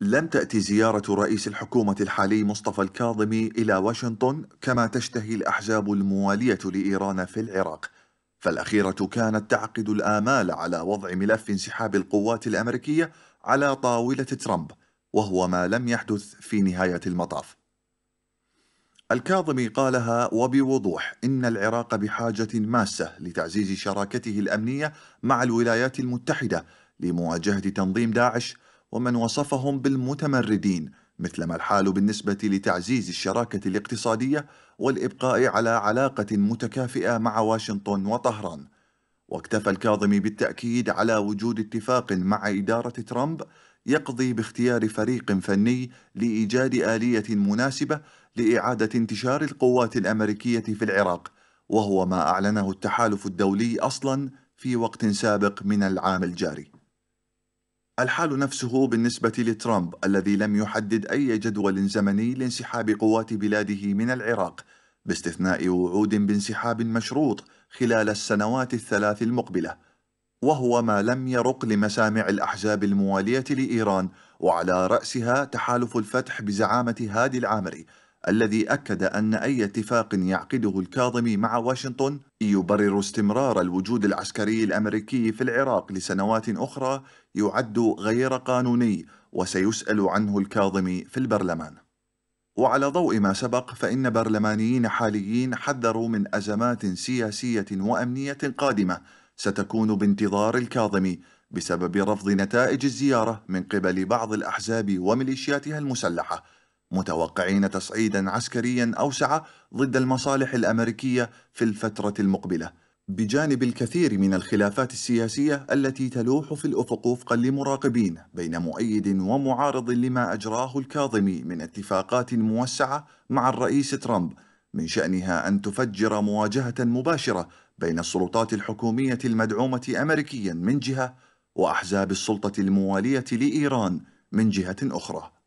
لم تأتي زيارة رئيس الحكومة الحالي مصطفى الكاظمي إلى واشنطن كما تشتهي الأحزاب الموالية لإيران في العراق فالأخيرة كانت تعقد الآمال على وضع ملف انسحاب القوات الأمريكية على طاولة ترامب وهو ما لم يحدث في نهاية المطاف الكاظمي قالها وبوضوح إن العراق بحاجة ماسة لتعزيز شراكته الأمنية مع الولايات المتحدة لمواجهة تنظيم داعش ومن وصفهم بالمتمردين مثلما الحال بالنسبة لتعزيز الشراكة الاقتصادية والإبقاء على علاقة متكافئة مع واشنطن وطهران واكتفى الكاظمي بالتأكيد على وجود اتفاق مع إدارة ترامب يقضي باختيار فريق فني لإيجاد آلية مناسبة لإعادة انتشار القوات الأمريكية في العراق وهو ما أعلنه التحالف الدولي أصلا في وقت سابق من العام الجاري الحال نفسه بالنسبة لترامب الذي لم يحدد أي جدول زمني لانسحاب قوات بلاده من العراق باستثناء وعود بانسحاب مشروط خلال السنوات الثلاث المقبلة وهو ما لم يرق لمسامع الأحزاب الموالية لإيران وعلى رأسها تحالف الفتح بزعامة هادي العامري الذي أكد أن أي اتفاق يعقده الكاظمي مع واشنطن يبرر استمرار الوجود العسكري الأمريكي في العراق لسنوات أخرى يعد غير قانوني وسيسأل عنه الكاظمي في البرلمان وعلى ضوء ما سبق فإن برلمانيين حاليين حذروا من أزمات سياسية وأمنية قادمة ستكون بانتظار الكاظمي بسبب رفض نتائج الزيارة من قبل بعض الأحزاب وميليشياتها المسلحة متوقعين تصعيدا عسكريا اوسع ضد المصالح الامريكيه في الفتره المقبله بجانب الكثير من الخلافات السياسيه التي تلوح في الافق وفقا لمراقبين بين مؤيد ومعارض لما اجراه الكاظمي من اتفاقات موسعه مع الرئيس ترامب من شانها ان تفجر مواجهه مباشره بين السلطات الحكوميه المدعومه امريكيا من جهه واحزاب السلطه المواليه لايران من جهه اخرى